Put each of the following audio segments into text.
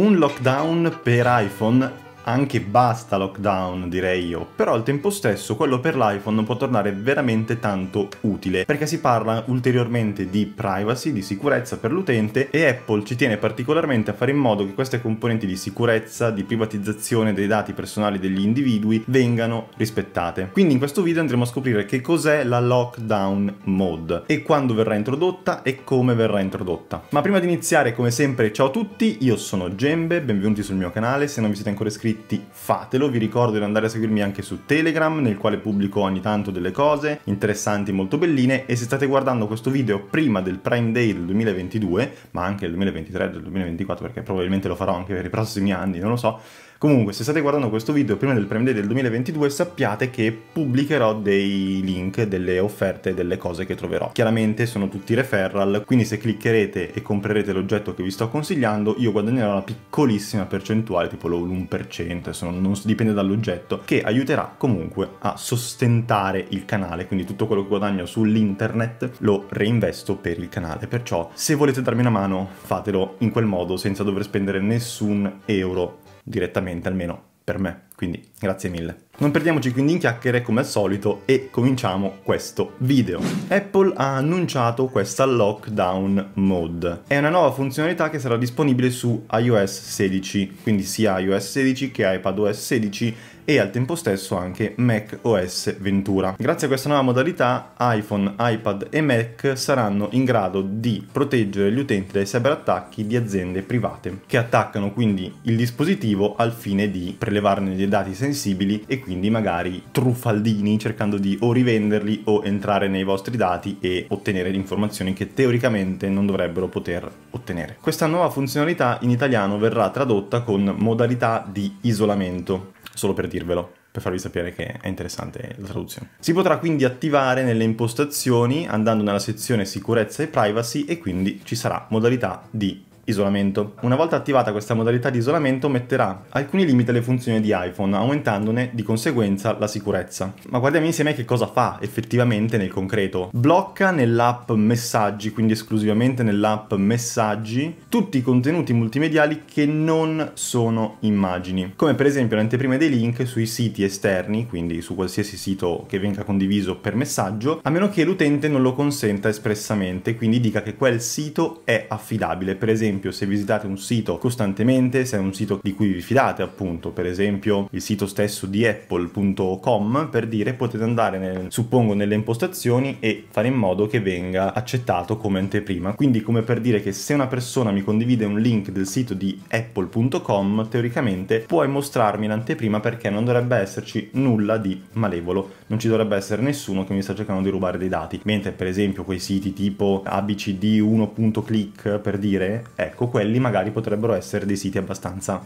un lockdown per iPhone anche basta lockdown direi io, però al tempo stesso quello per l'iPhone può tornare veramente tanto utile perché si parla ulteriormente di privacy, di sicurezza per l'utente e Apple ci tiene particolarmente a fare in modo che queste componenti di sicurezza, di privatizzazione dei dati personali degli individui vengano rispettate. Quindi in questo video andremo a scoprire che cos'è la lockdown mode e quando verrà introdotta e come verrà introdotta. Ma prima di iniziare come sempre ciao a tutti, io sono Gembe, benvenuti sul mio canale, se non vi siete ancora iscritti iscritti fatelo, vi ricordo di andare a seguirmi anche su Telegram nel quale pubblico ogni tanto delle cose interessanti molto belline e se state guardando questo video prima del Prime Day del 2022 ma anche del 2023 del 2024 perché probabilmente lo farò anche per i prossimi anni, non lo so Comunque, se state guardando questo video prima del Prime Day del 2022, sappiate che pubblicherò dei link, delle offerte, delle cose che troverò. Chiaramente sono tutti referral, quindi se cliccherete e comprerete l'oggetto che vi sto consigliando, io guadagnerò una piccolissima percentuale, tipo l'1%, adesso non dipende dall'oggetto, che aiuterà comunque a sostentare il canale, quindi tutto quello che guadagno sull'internet lo reinvesto per il canale. Perciò, se volete darmi una mano, fatelo in quel modo senza dover spendere nessun euro direttamente, almeno per me. Quindi grazie mille. Non perdiamoci quindi in chiacchiere come al solito e cominciamo questo video. Apple ha annunciato questa lockdown mode. È una nuova funzionalità che sarà disponibile su iOS 16, quindi sia iOS 16 che iPadOS 16 e al tempo stesso anche Mac OS Ventura. Grazie a questa nuova modalità iPhone, iPad e Mac saranno in grado di proteggere gli utenti dai cyberattacchi di aziende private che attaccano quindi il dispositivo al fine di prelevarne dei dati sensibili e quindi magari truffaldini cercando di o rivenderli o entrare nei vostri dati e ottenere informazioni che teoricamente non dovrebbero poter ottenere. Questa nuova funzionalità in italiano verrà tradotta con modalità di isolamento solo per dirvelo per farvi sapere che è interessante la traduzione. Si potrà quindi attivare nelle impostazioni andando nella sezione sicurezza e privacy e quindi ci sarà modalità di Isolamento. Una volta attivata questa modalità di isolamento metterà alcuni limiti alle funzioni di iPhone, aumentandone di conseguenza la sicurezza. Ma guardiamo insieme che cosa fa effettivamente nel concreto. Blocca nell'app Messaggi, quindi esclusivamente nell'app Messaggi, tutti i contenuti multimediali che non sono immagini, come per esempio l'anteprima dei link sui siti esterni, quindi su qualsiasi sito che venga condiviso per messaggio, a meno che l'utente non lo consenta espressamente, quindi dica che quel sito è affidabile, per esempio esempio se visitate un sito costantemente, se è un sito di cui vi fidate appunto, per esempio il sito stesso di apple.com per dire potete andare nel, suppongo nelle impostazioni e fare in modo che venga accettato come anteprima. Quindi come per dire che se una persona mi condivide un link del sito di apple.com teoricamente puoi mostrarmi l'anteprima perché non dovrebbe esserci nulla di malevolo, non ci dovrebbe essere nessuno che mi sta cercando di rubare dei dati, mentre per esempio quei siti tipo abcd1.click per dire ecco quelli magari potrebbero essere dei siti abbastanza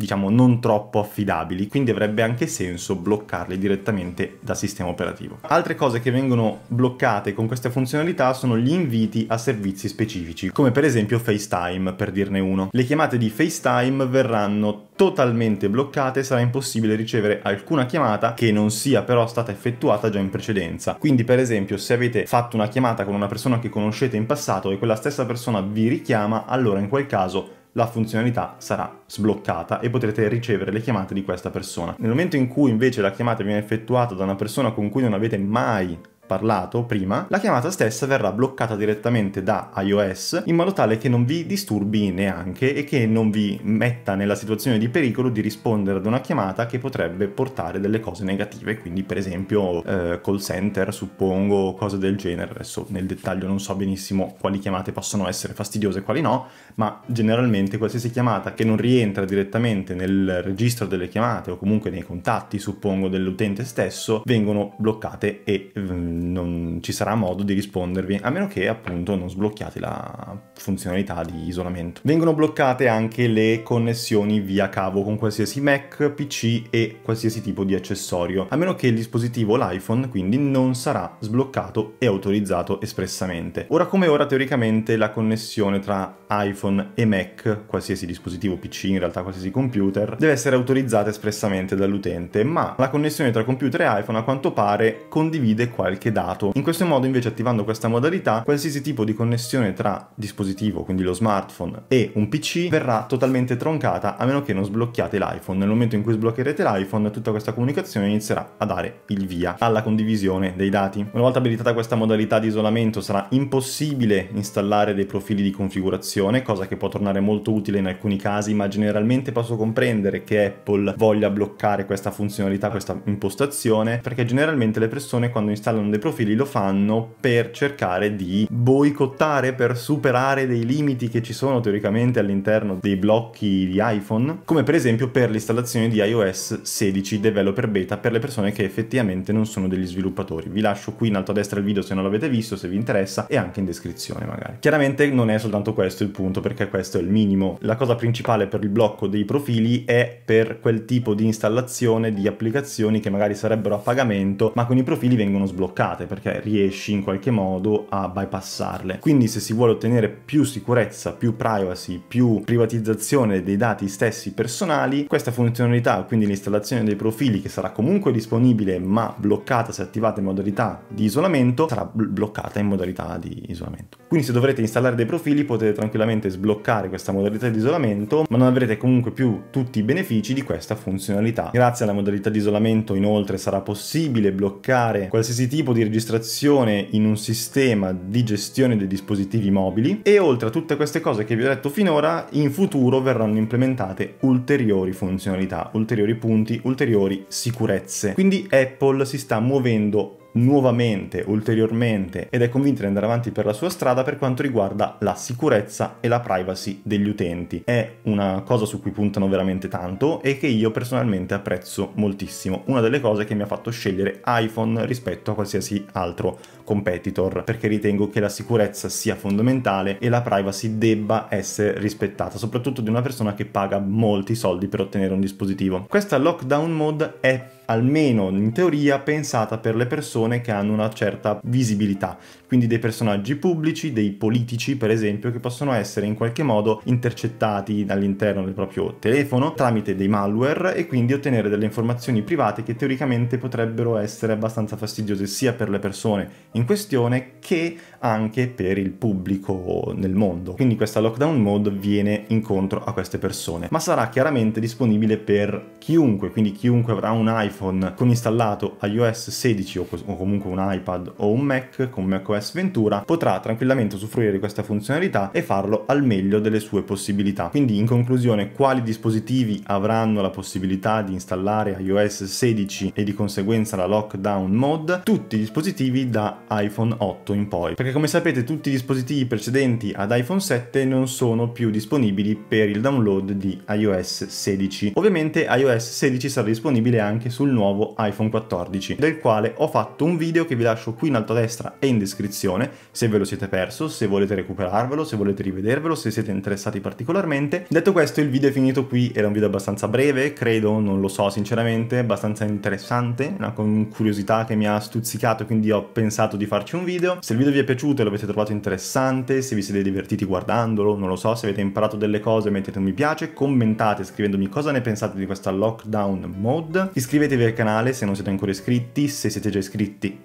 diciamo non troppo affidabili, quindi avrebbe anche senso bloccarli direttamente da sistema operativo. Altre cose che vengono bloccate con queste funzionalità sono gli inviti a servizi specifici, come per esempio FaceTime per dirne uno. Le chiamate di FaceTime verranno totalmente bloccate, sarà impossibile ricevere alcuna chiamata che non sia però stata effettuata già in precedenza. Quindi per esempio se avete fatto una chiamata con una persona che conoscete in passato e quella stessa persona vi richiama, allora in quel caso la funzionalità sarà sbloccata e potrete ricevere le chiamate di questa persona. Nel momento in cui invece la chiamata viene effettuata da una persona con cui non avete mai parlato prima, la chiamata stessa verrà bloccata direttamente da iOS in modo tale che non vi disturbi neanche e che non vi metta nella situazione di pericolo di rispondere ad una chiamata che potrebbe portare delle cose negative, quindi per esempio eh, call center, suppongo, cose del genere. Adesso nel dettaglio non so benissimo quali chiamate possono essere fastidiose e quali no, ma generalmente qualsiasi chiamata che non rientra direttamente nel registro delle chiamate o comunque nei contatti, suppongo, dell'utente stesso, vengono bloccate e... Mm, non ci sarà modo di rispondervi, a meno che appunto non sblocchiate la funzionalità di isolamento. Vengono bloccate anche le connessioni via cavo con qualsiasi Mac, PC e qualsiasi tipo di accessorio, a meno che il dispositivo, l'iPhone, quindi non sarà sbloccato e autorizzato espressamente. Ora come ora teoricamente la connessione tra iPhone e Mac, qualsiasi dispositivo PC, in realtà qualsiasi computer, deve essere autorizzata espressamente dall'utente, ma la connessione tra computer e iPhone a quanto pare condivide qualche anche dato. In questo modo invece attivando questa modalità qualsiasi tipo di connessione tra dispositivo, quindi lo smartphone, e un PC verrà totalmente troncata a meno che non sblocchiate l'iPhone. Nel momento in cui sbloccherete l'iPhone tutta questa comunicazione inizierà a dare il via alla condivisione dei dati. Una volta abilitata questa modalità di isolamento sarà impossibile installare dei profili di configurazione, cosa che può tornare molto utile in alcuni casi, ma generalmente posso comprendere che Apple voglia bloccare questa funzionalità, questa impostazione, perché generalmente le persone quando installano dei dei profili lo fanno per cercare di boicottare, per superare dei limiti che ci sono teoricamente all'interno dei blocchi di iPhone, come per esempio per l'installazione di iOS 16 Developer Beta per le persone che effettivamente non sono degli sviluppatori. Vi lascio qui in alto a destra il video se non l'avete visto, se vi interessa, e anche in descrizione magari. Chiaramente non è soltanto questo il punto, perché questo è il minimo. La cosa principale per il blocco dei profili è per quel tipo di installazione di applicazioni che magari sarebbero a pagamento, ma con i profili vengono sbloccati complicate perché riesci in qualche modo a bypassarle. Quindi se si vuole ottenere più sicurezza, più privacy, più privatizzazione dei dati stessi personali, questa funzionalità, quindi l'installazione dei profili che sarà comunque disponibile ma bloccata se attivata in modalità di isolamento, sarà bloccata in modalità di isolamento. Quindi se dovrete installare dei profili potete tranquillamente sbloccare questa modalità di isolamento, ma non avrete comunque più tutti i benefici di questa funzionalità. Grazie alla modalità di isolamento inoltre sarà possibile bloccare qualsiasi tipo di di registrazione in un sistema di gestione dei dispositivi mobili e oltre a tutte queste cose che vi ho detto finora, in futuro verranno implementate ulteriori funzionalità, ulteriori punti, ulteriori sicurezze. Quindi Apple si sta muovendo nuovamente, ulteriormente ed è convinta di andare avanti per la sua strada per quanto riguarda la sicurezza e la privacy degli utenti. È una cosa su cui puntano veramente tanto e che io personalmente apprezzo moltissimo. Una delle cose che mi ha fatto scegliere iPhone rispetto a qualsiasi altro competitor perché ritengo che la sicurezza sia fondamentale e la privacy debba essere rispettata, soprattutto di una persona che paga molti soldi per ottenere un dispositivo. Questa lockdown mode è almeno in teoria pensata per le persone che hanno una certa visibilità, quindi dei personaggi pubblici, dei politici per esempio, che possono essere in qualche modo intercettati all'interno del proprio telefono tramite dei malware e quindi ottenere delle informazioni private che teoricamente potrebbero essere abbastanza fastidiose sia per le persone in questione che anche per il pubblico nel mondo. Quindi questa lockdown mode viene incontro a queste persone, ma sarà chiaramente disponibile per chiunque, quindi chiunque avrà un iPhone iPhone con installato iOS 16 o, o, comunque un iPad o un Mac con macOS Ventura potrà tranquillamente usufruire di questa funzionalità e farlo al meglio delle sue possibilità. Quindi in conclusione quali dispositivi avranno la possibilità di installare iOS 16 e di conseguenza la lockdown mode? Tutti i dispositivi da iPhone 8 in poi, perché come sapete tutti i dispositivi precedenti ad iPhone 7 non sono più disponibili per il download di iOS 16. Ovviamente iOS 16 sarà disponibile anche sul sul nuovo iPhone 14, del quale ho fatto un video che vi lascio qui in alto a destra e in descrizione, se ve lo siete perso, se volete recuperarvelo, se volete rivedervelo, se siete interessati particolarmente. Detto questo il video è finito qui, era un video abbastanza breve, credo, non lo so sinceramente, abbastanza interessante, una curiosità che mi ha stuzzicato, quindi ho pensato di farci un video. Se il video vi è piaciuto e l'avete trovato interessante, se vi siete divertiti guardandolo, non lo so, se avete imparato delle cose mettete un mi piace, commentate scrivendomi cosa ne pensate di questa lockdown mode, iscrivetevi iscrivervi al canale se non siete ancora iscritti, se siete già iscritti,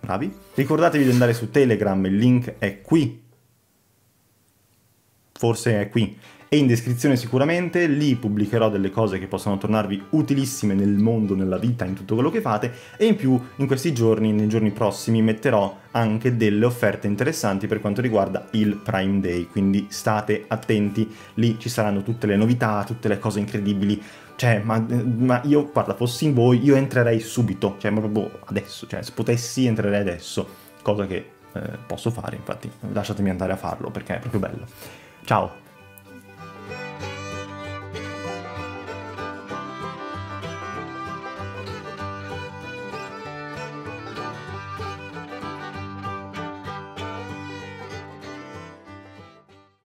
bravi. Ricordatevi di andare su Telegram, il link è qui, forse è qui, e in descrizione sicuramente, lì pubblicherò delle cose che possono tornarvi utilissime nel mondo, nella vita, in tutto quello che fate e in più in questi giorni, nei giorni prossimi metterò anche delle offerte interessanti per quanto riguarda il Prime Day, quindi state attenti, lì ci saranno tutte le novità, tutte le cose incredibili cioè, ma, ma, io, guarda, fossi in voi, io entrerei subito, cioè, ma proprio adesso, cioè, se potessi entrerei adesso, cosa che eh, posso fare, infatti, lasciatemi andare a farlo perché è proprio bello. Ciao!